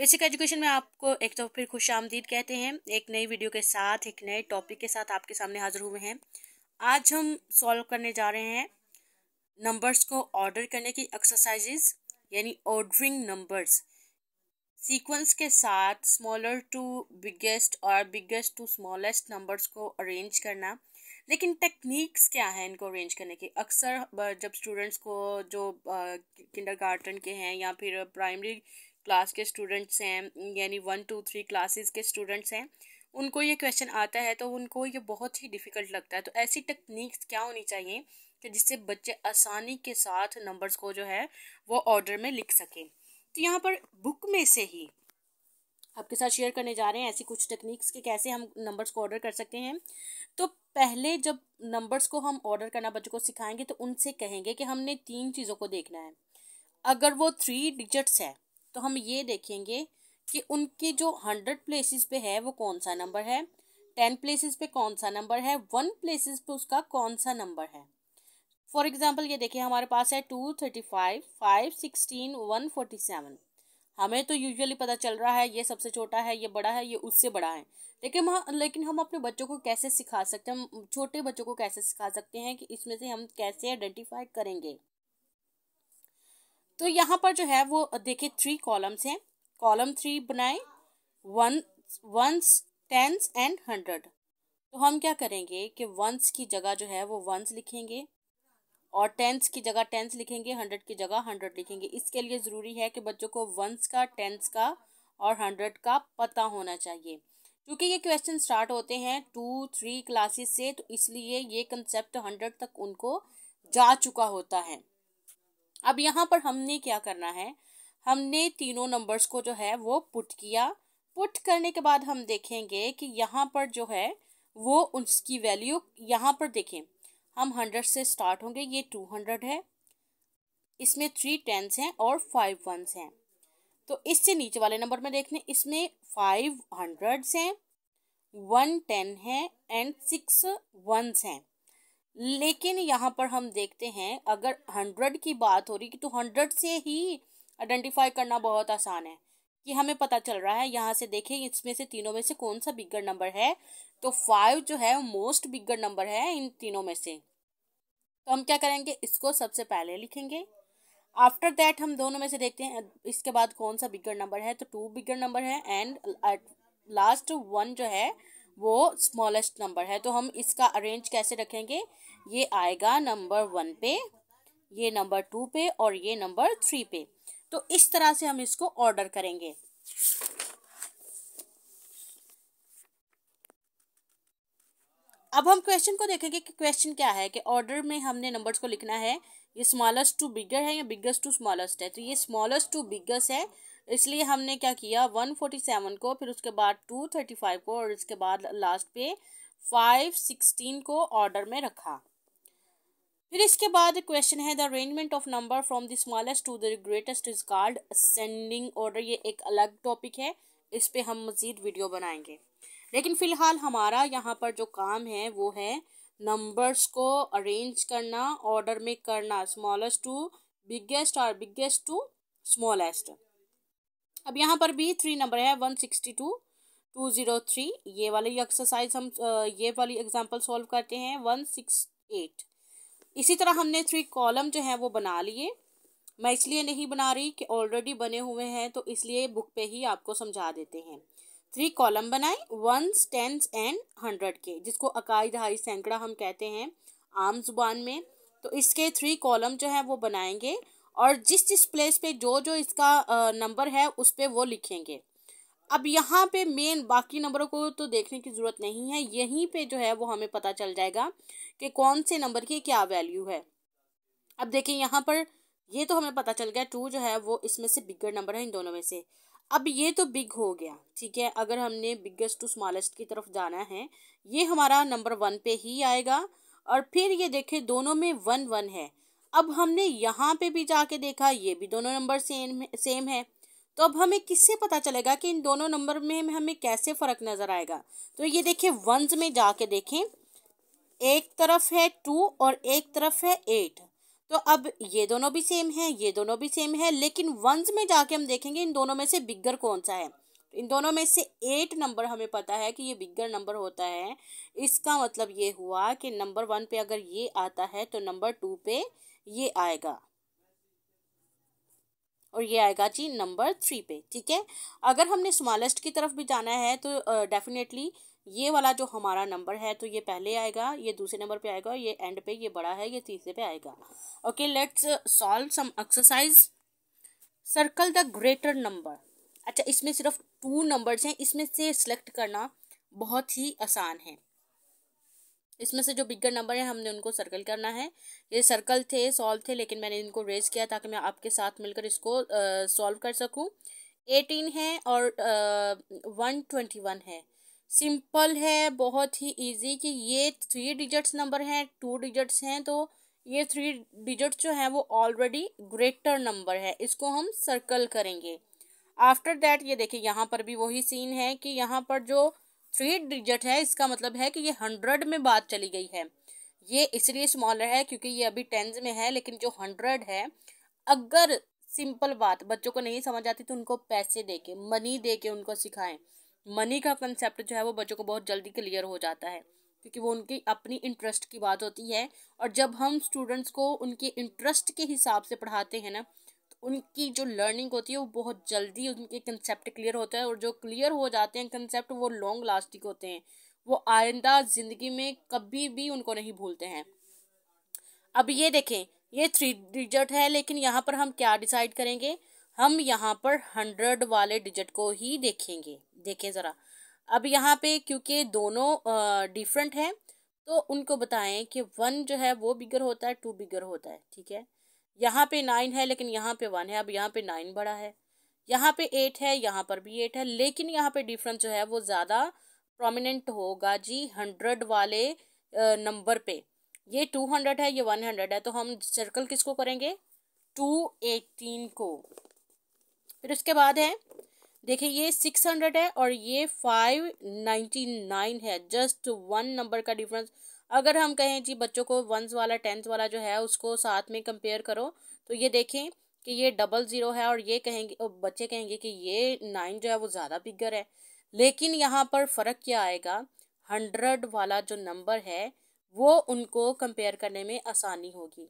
basic education में आपको एक तो फिर खुश आमदीद कहते हैं एक नई वीडियो के साथ एक नए टॉपिक के साथ आपके सामने हाजिर हुए हैं आज हम सॉल्व करने जा रहे हैं नंबर्स को ऑर्डर करने की एक्सरसाइजेस यानी ऑर्डरिंग नंबर्स सीक्वेंस के साथ स्मॉलर टू बिगेस्ट और बिगेस्ट टू स्मॉलेस्ट नंबर्स को अरेंज करना लेकिन टेक्निक्स क्या हैं इनको अरेंज करने की अक्सर जब स्टूडेंट्स को जो किंडर गार्डन के हैं या फिर प्राइमरी क्लास के स्टूडेंट्स हैं यानी वन टू थ्री क्लासेस के स्टूडेंट्स हैं उनको ये क्वेश्चन आता है तो उनको ये बहुत ही डिफ़िकल्ट लगता है तो ऐसी टेक्निक्स क्या होनी चाहिए कि जिससे बच्चे आसानी के साथ नंबर्स को जो है वो ऑर्डर में लिख सकें तो यहाँ पर बुक में से ही आपके साथ शेयर करने जा रहे हैं ऐसी कुछ टेक्निक्स के कैसे हम नंबर्स को ऑर्डर कर सकते हैं तो पहले जब नंबर्स को हम ऑर्डर करना बच्चों को सिखाएंगे तो उनसे कहेंगे कि हमने तीन चीज़ों को देखना है अगर वो थ्री डिजिट्स है तो हम ये देखेंगे कि उनके जो हंड्रेड प्लेसेस पे है वो कौन सा नंबर है टेन प्लेसेस पे कौन सा नंबर है वन प्लेसेस पे उसका कौन सा नंबर है फॉर एग्जाम्पल ये देखिए हमारे पास है two thirty five five sixteen one forty seven हमें तो यूजुअली पता चल रहा है ये सबसे छोटा है ये बड़ा है ये उससे बड़ा है लेकिन हम लेकिन हम अपने बच्चों को कैसे सिखा सकते हैं हम छोटे बच्चों को कैसे सिखा सकते हैं कि इसमें से हम कैसे आइडेंटिफाई करेंगे तो यहाँ पर जो है वो देखिए थ्री कॉलम्स हैं कॉलम थ्री बनाए one ones tens and hundred तो हम क्या करेंगे कि वंस की जगह जो है वो वंस लिखेंगे और टेंस की जगह टेंस लिखेंगे हंड्रेड की जगह हंड्रेड लिखेंगे इसके लिए ज़रूरी है कि बच्चों को वंस का टेंस का और हंड्रेड का पता होना चाहिए क्योंकि ये क्वेश्चन स्टार्ट होते हैं टू थ्री क्लासेस से तो इसलिए ये कंसेप्ट हंड्रेड तक उनको जा चुका होता है अब यहाँ पर हमने क्या करना है हमने तीनों नंबर्स को जो है वो पुट किया पुट करने के बाद हम देखेंगे कि यहाँ पर जो है वो उसकी वैल्यू यहाँ पर देखें हम हंड्रेड से स्टार्ट होंगे ये टू हंड्रेड है इसमें थ्री टेंस हैं और फाइव वंस हैं तो इससे नीचे वाले नंबर में देख लें इसमें फाइव हंड्रेड्स हैं वन टेन है एंड सिक्स वंस हैं लेकिन यहाँ पर हम देखते हैं अगर हंड्रेड की बात हो रही कि तो हंड्रेड से ही आइडेंटिफाई करना बहुत आसान है कि हमें पता चल रहा है यहाँ से देखें इसमें से तीनों में से कौन सा बिगर नंबर है तो फाइव जो है मोस्ट बिगर नंबर है इन तीनों में से तो हम क्या करेंगे इसको सबसे पहले लिखेंगे आफ्टर दैट हम दोनों में से देखते हैं इसके बाद कौन सा बिगर नंबर है तो टू बिगर नंबर है एंड लास्ट वन जो है वो स्मॉलेस्ट नंबर है तो हम इसका अरेंज कैसे रखेंगे ये आएगा नंबर वन पे ये नंबर टू पे और ये नंबर थ्री पे तो इस तरह से हम इसको ऑर्डर करेंगे अब हम क्वेश्चन को देखेंगे कि क्वेश्चन क्या है कि ऑर्डर में हमने नंबर्स को लिखना है ये स्मॉलेस्ट टू बिगर है या बिगेस्ट टू स्मॉलेस्ट है तो ये स्मॉलेस्ट टू बिगेस्ट है इसलिए हमने क्या किया वन फोर्टी सेवन को फिर उसके बाद टू थर्टी फाइव को और इसके बाद लास्ट पे फाइव सिक्सटीन को ऑर्डर में रखा फिर इसके बाद क्वेश्चन है the arrangement of number from the smallest to the greatest is called ascending order ये एक अलग टॉपिक है इस पर हम मज़ीद वीडियो बनाएंगे लेकिन फ़िलहाल हमारा यहाँ पर जो काम है वो है नंबर्स को अरेंज करना ऑर्डर में करना स्मॉलेस्ट टू बिगेस्ट और बिगेस्ट टू स्मॉलेस्ट अब यहाँ पर भी थ्री नंबर है one sixty two two zero three ये वाली एक्सरसाइज हम ये वाली एग्जांपल सॉल्व करते हैं वन सिक्स एट इसी तरह हमने थ्री कॉलम जो हैं वो बना लिए मैं इसलिए नहीं बना रही कि ऑलरेडी बने हुए हैं तो इसलिए बुक पे ही आपको समझा देते हैं थ्री कॉलम बनाए वन टेंस एंड हंड्रेड के जिसको अकाई दहाई सैकड़ा हम कहते हैं आम जुबान में तो इसके थ्री कॉलम जो है वो बनाएंगे और जिस जिस प्लेस पे जो जो इसका नंबर है उस पर वो लिखेंगे अब यहाँ पे मेन बाकी नंबरों को तो देखने की ज़रूरत नहीं है यहीं पे जो है वो हमें पता चल जाएगा कि कौन से नंबर की क्या वैल्यू है अब देखें यहाँ पर ये तो हमें पता चल गया टू जो है वो इसमें से बिगर नंबर है इन दोनों में से अब ये तो बिग हो गया ठीक है अगर हमने बिगेस्ट टू स्मॉलेस्ट की तरफ जाना है ये हमारा नंबर वन पे ही आएगा और फिर ये देखें दोनों में वन वन है अब हमने यहाँ पे भी जाके देखा ये भी दोनों नंबर सेम सेम है तो अब हमें किससे पता चलेगा कि इन दोनों नंबर में हमें कैसे फ़र्क नज़र आएगा तो ये देखिए वंस में जाके देखें एक तरफ है टू और एक तरफ है एट तो अब ये दोनों भी सेम है ये दोनों भी सेम है लेकिन वंस में जाके हम देखेंगे इन दोनों में से बिग्गर कौन सा है इन दोनों में से एट नंबर हमें पता है कि ये बिग्गर नंबर होता है इसका मतलब ये हुआ कि नंबर वन पे अगर ये आता है तो नंबर टू पे ये आएगा और ये आएगा जी नंबर थ्री पे ठीक है अगर हमने स्मॉलेस्ट की तरफ भी जाना है तो डेफिनेटली uh, ये वाला जो हमारा नंबर है तो ये पहले आएगा ये दूसरे नंबर पे आएगा ये एंड पे ये बड़ा है ये तीसरे पे आएगा okay let's solve some exercise circle the greater number अच्छा इसमें सिर्फ टू नंबर्स हैं इसमें से सिलेक्ट करना बहुत ही आसान है इसमें से जो बिगर नंबर है हमने उनको सर्कल करना है ये सर्कल थे सॉल्व थे लेकिन मैंने इनको रेज किया ताकि मैं आपके साथ मिलकर इसको सॉल्व कर सकूं एटीन है और वन ट्वेंटी वन है सिंपल है बहुत ही इजी कि ये थ्री डिजिट्स नंबर हैं टू डिजिट्स हैं तो ये थ्री डिजिट्स जो हैं वो ऑलरेडी ग्रेटर नंबर है इसको हम सर्कल करेंगे आफ्टर दैट ये देखिए यहाँ पर भी वही सीन है कि यहाँ पर जो थ्री डिजिट है इसका मतलब है कि ये हंड्रेड में बात चली गई है ये इसलिए स्मॉलर है क्योंकि ये अभी टेंस में है लेकिन जो हंड्रेड है अगर सिंपल बात बच्चों को नहीं समझ आती तो उनको पैसे दे के मनी दे के उनको सिखाएं मनी का कंसेप्ट जो है वो बच्चों को बहुत जल्दी क्लियर हो जाता है क्योंकि वो उनकी अपनी इंटरेस्ट की बात होती है और जब हम स्टूडेंट्स को उनके इंटरेस्ट के हिसाब से पढ़ाते हैं ना उनकी जो लर्निंग होती है वो बहुत जल्दी उनके कंसेप्ट क्लियर होता है और जो क्लियर हो जाते हैं कंसेप्ट वो लॉन्ग लास्टिंग होते हैं वो आइंदा ज़िंदगी में कभी भी उनको नहीं भूलते हैं अब ये देखें ये थ्री डिजिट है लेकिन यहाँ पर हम क्या डिसाइड करेंगे हम यहाँ पर हंड्रेड वाले डिजिट को ही देखेंगे देखें ज़रा अब यहाँ पे क्योंकि दोनों डिफरेंट हैं तो उनको बताएं कि वन जो है वो बिगर होता है टू बिगर होता है ठीक है यहाँ पे नाइन है लेकिन यहाँ पे वन है अब यहाँ पे नाइन बड़ा है यहाँ पे एट है यहाँ पर भी एट है लेकिन यहाँ पे डिफरेंस जो है वो ज़्यादा प्रोमिनेंट होगा जी हंड्रेड वाले नंबर पे ये टू हंड्रेड है ये वन हंड्रेड है तो हम सर्कल किसको करेंगे टू एटीन को फिर उसके बाद है देखिए ये सिक्स हंड्रेड है और ये फाइव नाइन्टी नाइन है जस्ट वन नंबर का डिफरेंस अगर हम कहें जी बच्चों को वंस वाला टेंथ वाला जो है उसको साथ में कंपेयर करो तो ये देखें कि ये डबल ज़ीरो है और ये कहेंगे बच्चे कहेंगे कि ये नाइन जो है वो ज़्यादा बिगर है लेकिन यहाँ पर फ़र्क क्या आएगा हंड्रेड वाला जो नंबर है वो उनको कंपेयर करने में आसानी होगी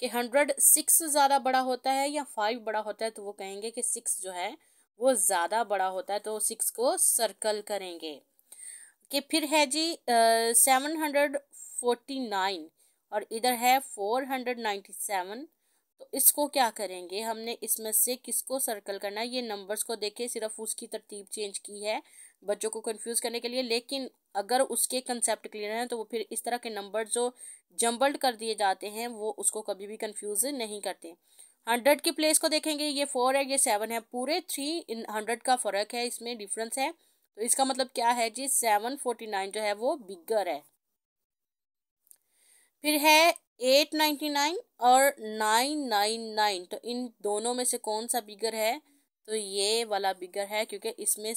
कि हंड्रेड सिक्स ज़्यादा बड़ा होता है या फाइव बड़ा होता है तो वो कहेंगे कि सिक्स जो है वो ज़्यादा बड़ा होता है तो सिक्स को सर्कल करेंगे कि फिर है जी सेवन हंड्रेड फोर्टी नाइन और इधर है फोर हंड्रेड नाइन्टी सेवन तो इसको क्या करेंगे हमने इसमें से किसको सर्कल करना है ये नंबर्स को देखे सिर्फ उसकी तरतीब चेंज की है बच्चों को कंफ्यूज करने के लिए लेकिन अगर उसके कंसेप्ट क्लियर हैं तो वो फिर इस तरह के नंबर जो जम्बल्ड कर दिए जाते हैं वो उसको कभी भी कंफ्यूज नहीं करते हंड्रेड की प्लेस को देखेंगे ये फोर है ये सेवन है पूरे थ्री इन हंड्रेड का फ़र्क है इसमें डिफरेंस है तो इसका मतलब क्या है जी सेवन फोर्टी नाइन जो है वो बिगर है फिर है एट नाइन्टी नाइन और नाइन नाइन नाइन तो इन दोनों में से कौन सा बिगर है तो ये वाला बिगर है क्योंकि इसमें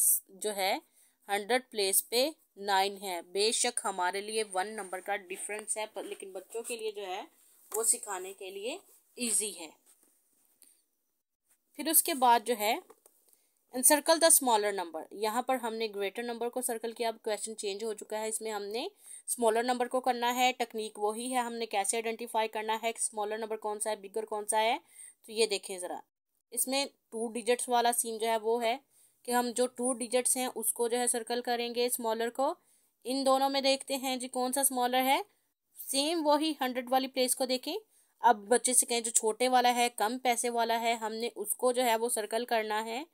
जो है हंड्रेड प्लेस पे नाइन है बेशक हमारे लिए वन नंबर का डिफरेंस है पर लेकिन बच्चों के लिए जो है वो सिखाने के लिए इजी है फिर उसके बाद जो है and circle the smaller number यहाँ पर हमने ग्रेटर नंबर को सर्कल किया अब क्वेश्चन चेंज हो चुका है इसमें हमने स्मॉलर नंबर को करना है टेक्निक वही है हमने कैसे आइडेंटिफाई करना है स्मॉलर नंबर कौन सा है बिगर कौन सा है तो ये देखें ज़रा इसमें टू डिजिट्स वाला सीन जो है वो है कि हम जो टू डिजिट्स हैं उसको जो है सर्कल करेंगे स्मॉलर को इन दोनों में देखते हैं जी कौन सा स्मॉलर है सेम वही हंड्रेड वाली प्लेस को देखें अब बच्चे से कहें जो छोटे वाला है कम पैसे वाला है हमने उसको जो है वो सर्कल करना है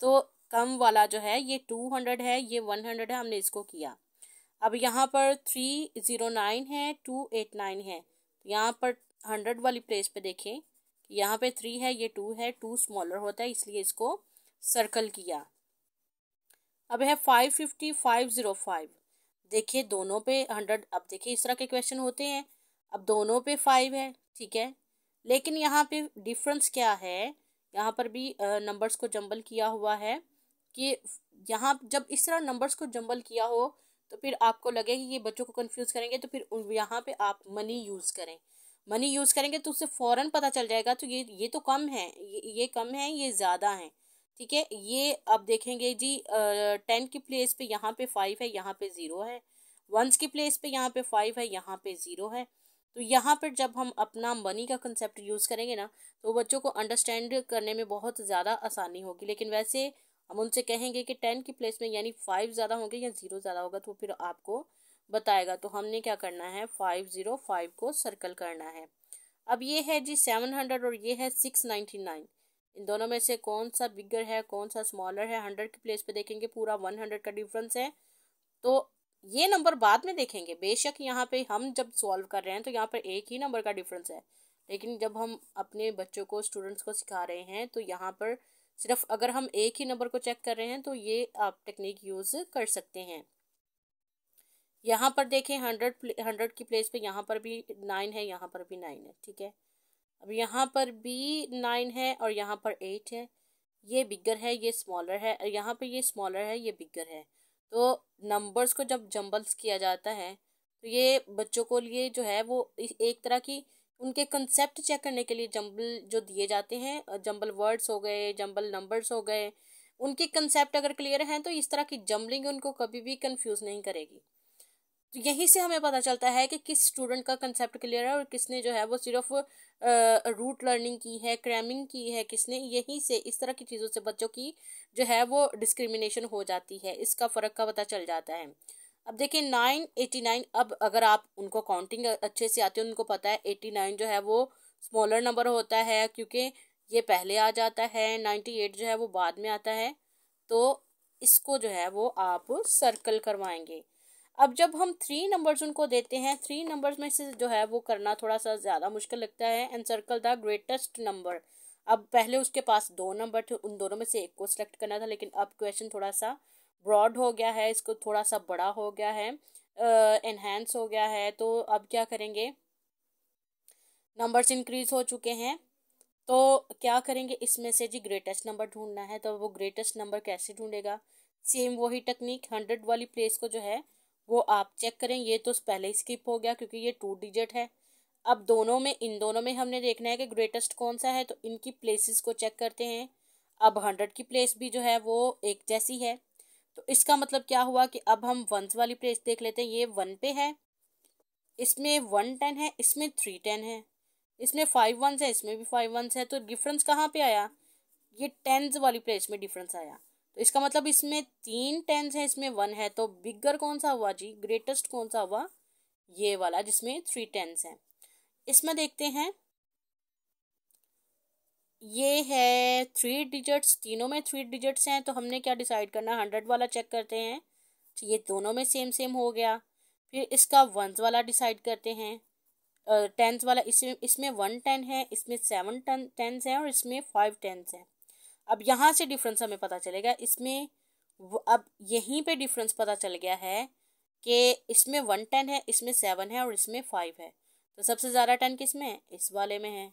तो कम वाला जो है ये टू हंड्रेड है ये वन हंड्रेड है हमने इसको किया अब यहाँ पर थ्री ज़ीरो नाइन है टू एट नाइन है यहाँ पर हंड्रेड वाली प्लेस पे देखें यहाँ पे थ्री है ये टू है टू स्मॉलर होता है इसलिए इसको सर्कल किया अब है five fifty five zero five देखिए दोनों पे हंड्रेड अब देखिए इस तरह के क्वेश्चन होते हैं अब दोनों पे फाइव है ठीक है लेकिन यहाँ पे डिफरेंस क्या है यहाँ पर भी नंबर्स को जंबल किया हुआ है कि यहाँ जब इस तरह नंबर्स को जंबल किया हो तो फिर आपको लगे कि ये बच्चों को कंफ्यूज करेंगे तो फिर यहाँ पे आप मनी यूज़ करें मनी यूज़ करेंगे तो उससे फ़ौरन पता चल जाएगा तो ये ये तो कम है ये ये कम है ये ज़्यादा है ठीक है ये आप देखेंगे जी टेन की प्लेस पे यहाँ पे फाइव है यहाँ पे ज़ीरो है वंस की प्लेस पे यहाँ पे फाइव है यहाँ पे ज़ीरो है तो यहाँ पर जब हम अपना मनी का कंसेप्ट यूज़ करेंगे ना तो बच्चों को अंडरस्टैंड करने में बहुत ज़्यादा आसानी होगी लेकिन वैसे हम उनसे कहेंगे कि टेन की प्लेस में यानी फाइव ज़्यादा होंगे या ज़ीरो ज़्यादा होगा तो फिर आपको बताएगा तो हमने क्या करना है फाइव ज़ीरो फाइव को सर्कल करना है अब ये है जी सेवन हंड्रेड और ये है सिक्स नाइन्टी नाइन इन दोनों में से कौन सा बिगर है कौन सा स्मॉलर है हंड्रेड की प्लेस पे देखेंगे पूरा वन हंड्रेड का डिफरेंस है तो ये नंबर बाद में देखेंगे बेशक यहाँ पे हम जब सॉल्व कर रहे हैं तो यहाँ पर एक ही नंबर का डिफरेंस है लेकिन जब हम अपने बच्चों को स्टूडेंट्स को सिखा रहे हैं तो यहाँ पर सिर्फ अगर हम एक ही नंबर को चेक कर रहे हैं तो ये आप टेक्निक यूज़ कर सकते हैं यहाँ पर देखें हंड्रेड हंड्रेड की प्लेस पे यहाँ पर भी नाइन है यहाँ पर भी नाइन है ठीक है अब यहाँ पर भी नाइन है और यहाँ पर एट है ये बिगर है ये स्मॉलर है और यहाँ पर ये स्मॉलर है ये बिगर है तो नंबर्स को जब जम्बल्स किया जाता है तो ये बच्चों को लिए जो है वो एक तरह की उनके कंसेप्ट चेक करने के लिए जम्बल जो दिए जाते हैं जम्बल वर्ड्स हो गए जम्बल नंबर्स हो गए उनके कंसेप्ट अगर क्लियर हैं तो इस तरह की जम्बलिंग उनको कभी भी कंफ्यूज नहीं करेगी तो यहीं से हमें पता चलता है कि किस स्टूडेंट का कंसेप्ट क्लियर है और किसने जो है वो सिर्फ रूट लर्निंग की है क्रैमिंग की है किसने यहीं से इस तरह की चीज़ों से बच्चों की जो है वो डिस्क्रिमिनेशन हो जाती है इसका फ़र्क का पता चल जाता है अब देखिए नाइन एटी नाइन अब अगर आप उनको काउंटिंग अच्छे से आती है उनको पता है एटी नाइन जो है वो स्मॉलर नंबर होता है क्योंकि ये पहले आ जाता है नाइन्टी एट जो है वो बाद में आता है तो इसको जो है वो आप सर्कल करवाएंगे अब जब हम थ्री नंबर्स उनको देते हैं थ्री नंबर्स में से जो है वो करना थोड़ा सा ज़्यादा मुश्किल लगता है and circle the greatest number अब पहले उसके पास दो नंबर थे उन दोनों में से एक को सिलेक्ट करना था लेकिन अब क्वेश्चन थोड़ा सा ब्रॉड हो गया है इसको थोड़ा सा बड़ा हो गया है इन्हेंस uh, हो गया है तो अब क्या करेंगे नंबर्स इंक्रीज हो चुके हैं तो क्या करेंगे इसमें से जी ग्रेटेस्ट नंबर ढूंढना है तो वो ग्रेटेस्ट नंबर कैसे ढूंढेगा सेम वही टेक्निक हंड्रेड वाली प्लेस को जो है वो आप चेक करें ये तो पहले ही स्किप हो गया क्योंकि ये टू डिजिट है अब दोनों में इन दोनों में हमने देखना है कि ग्रेटेस्ट कौन सा है तो इनकी प्लेसेस को चेक करते हैं अब हंड्रेड की प्लेस भी जो है वो एक जैसी है तो इसका मतलब क्या हुआ कि अब हम वंस वाली प्लेस देख लेते हैं ये वन पे है इसमें वन टेन है इसमें थ्री टेन है इसमें फाइव वंस है इसमें भी फाइव वंस है तो डिफरेंस कहाँ पे आया ये टेंस वाली प्लेस में डिफरेंस आया तो इसका मतलब इसमें तीन टेंस है इसमें वन है तो बिगर कौन सा हुआ जी ग्रेटेस्ट कौन सा हुआ ये वाला जिसमें थ्री टेंस है इसमें देखते हैं ये है थ्री डिजिट्स तीनों में थ्री डिजिट्स हैं तो हमने क्या डिसाइड करना हंड्रेड वाला चेक करते हैं तो ये दोनों में सेम सेम हो गया फिर इसका वंस वाला डिसाइड करते हैं टेंथ वाला इसमें इसमें वन टेन है इसमें सेवन टेन टेंस हैं और इसमें फाइव टेंस हैं अब यहाँ से डिफरेंस हमें पता चलेगा इसमें अब यहीं पे डिफरेंस पता चल गया है कि इसमें वन टेन है इसमें सेवन है और इसमें फाइव है तो सबसे ज़्यादा टेन किस में है इस वाले में है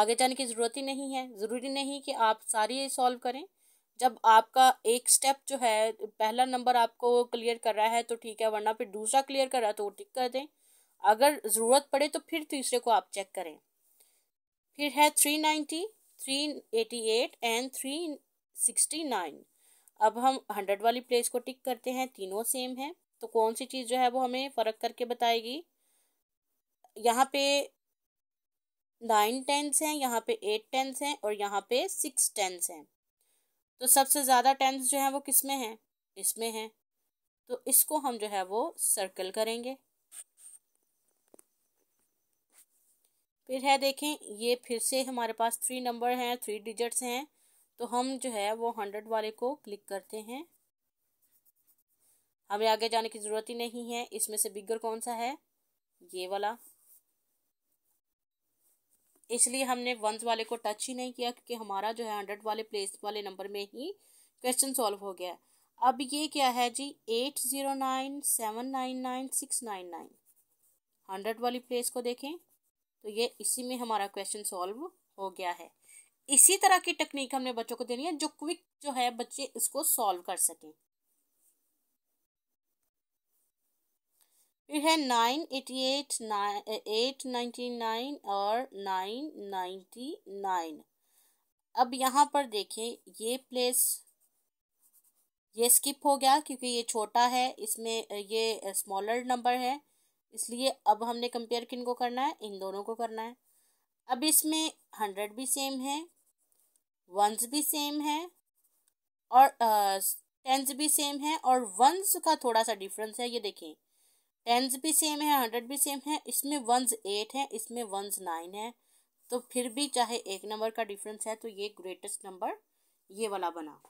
आगे जाने की ज़रूरत ही नहीं है ज़रूरी नहीं कि आप सारी सॉल्व करें जब आपका एक स्टेप जो है पहला नंबर आपको क्लियर कर रहा है तो ठीक है वरना फिर दूसरा क्लियर कर रहा है तो वो टिक कर दें अगर ज़रूरत पड़े तो फिर तीसरे को आप चेक करें फिर है थ्री नाइन्टी 388 एंड 369 अब हम 100 वाली प्लेस को टिक करते हैं तीनों सेम हैं तो कौन सी चीज़ जो है वो हमें फ़र्क करके बताएगी यहाँ पे नाइन टेंस हैं यहाँ पे एट टेंस हैं और यहाँ पे सिक्स टेंस हैं तो सबसे ज़्यादा टेंस जो है वो किस में हैं इसमें हैं तो इसको हम जो है वो सर्कल करेंगे फिर है देखें ये फिर से हमारे पास थ्री नंबर हैं थ्री डिजिट्स हैं तो हम जो है वो हंड्रेड वाले को क्लिक करते हैं हमें आगे जाने की ज़रूरत ही नहीं है इसमें से बिगर कौन सा है ये वाला इसलिए हमने वंस वाले को टच ही नहीं किया क्योंकि हमारा जो है हंड्रेड वाले प्लेस वाले नंबर में ही क्वेश्चन सॉल्व हो गया अब ये क्या है जी eight zero nine seven nine nine six nine nine hundred वाली प्लेस को देखें तो ये इसी में हमारा क्वेश्चन सॉल्व हो गया है इसी तरह की टेक्निक हमने बच्चों को देनी है जो क्विक जो है बच्चे इसको सॉल्व कर सकें फिर है nine eighty eight nine eight ninety nine और नाइन नाइन्टी नाइन अब यहाँ पर देखें ये प्लेस ये स्किप हो गया क्योंकि ये छोटा है इसमें ये स्मॉलर नंबर है इसलिए अब हमने कंपेयर किन को करना है इन दोनों को करना है अब इसमें हंड्रेड भी सेम है वंस भी सेम है और टेंस भी सेम है और वंस का थोड़ा सा डिफरेंस है ये देखें टेंस भी सेम है हंड्रेड भी सेम है इसमें वंस एट है इसमें वंस नाइन है तो फिर भी चाहे एक नंबर का डिफरेंस है तो ये ग्रेटेस्ट नंबर ये वाला बना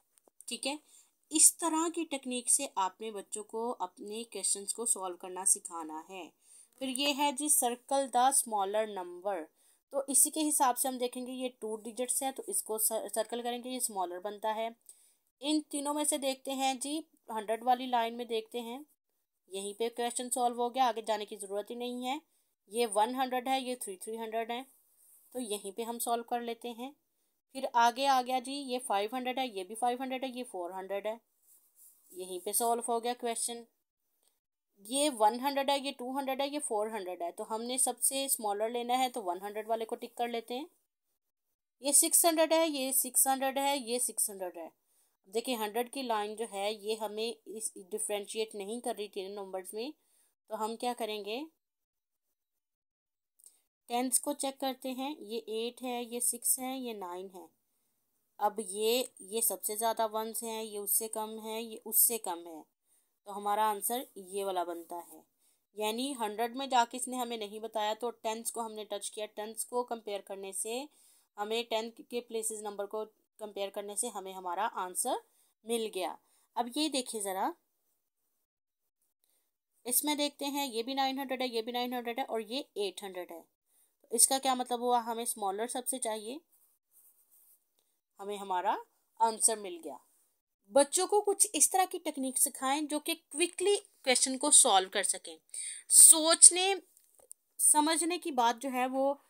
ठीक है इस तरह की टेक्निक से आपने बच्चों को अपने क्वेश्चंस को सॉल्व करना सिखाना है फिर ये है जी सर्कल द स्मॉलर नंबर तो इसी के हिसाब से हम देखेंगे ये टू डिजिट्स है तो इसको सर्कल करेंगे ये स्मॉलर बनता है इन तीनों में से देखते हैं जी हंड्रेड वाली लाइन में देखते हैं यहीं पे क्वेश्चन सॉल्व हो गया आगे जाने की ज़रूरत ही नहीं है ये वन हंड्रेड है ये थ्री थ्री हंड्रेड है तो यहीं पे हम सॉल्व कर लेते हैं फिर आगे आ गया जी ये फाइव हंड्रेड है ये भी फाइव हंड्रेड है ये फोर हंड्रेड है यहीं पे सॉल्व हो गया क्वेश्चन ये वन हंड्रेड है ये टू हंड्रेड है ये फोर हंड्रेड है तो हमने सबसे स्मॉलर लेना है तो वन हंड्रेड वाले को टिक कर लेते हैं ये सिक्स हंड्रेड है ये सिक्स हंड्रेड है ये सिक्स हंड्रेड है देखिए हंड्रेड की लाइन जो है ये हमें इस डिफ्रेंशिएट नहीं कर रही थी नंबर्स में तो हम क्या करेंगे टेंस को चेक करते हैं ये एट है ये सिक्स है ये नाइन है अब ये ये सबसे ज़्यादा वंस हैं ये उससे कम है ये उससे कम है तो हमारा आंसर ये वाला बनता है यानी हंड्रेड में जाके इसने हमें नहीं बताया तो टेंथ को हमने टच किया टेंथ को कंपेयर करने से हमें टेंथ के प्लेसेस नंबर को कंपेयर करने से हमें हमारा आंसर मिल गया अब ये देखिए ज़रा इसमें देखते हैं ये भी नाइन हंड्रेड है ये भी नाइन हंड्रेड है और ये एट हंड्रेड है इसका क्या मतलब हुआ हमें स्मॉलर सबसे चाहिए हमें हमारा आंसर मिल गया बच्चों को कुछ इस तरह की टेक्निक सिखाएं जो कि क्विकली क्वेश्चन को सॉल्व कर सकें सोचने समझने की बात जो है वो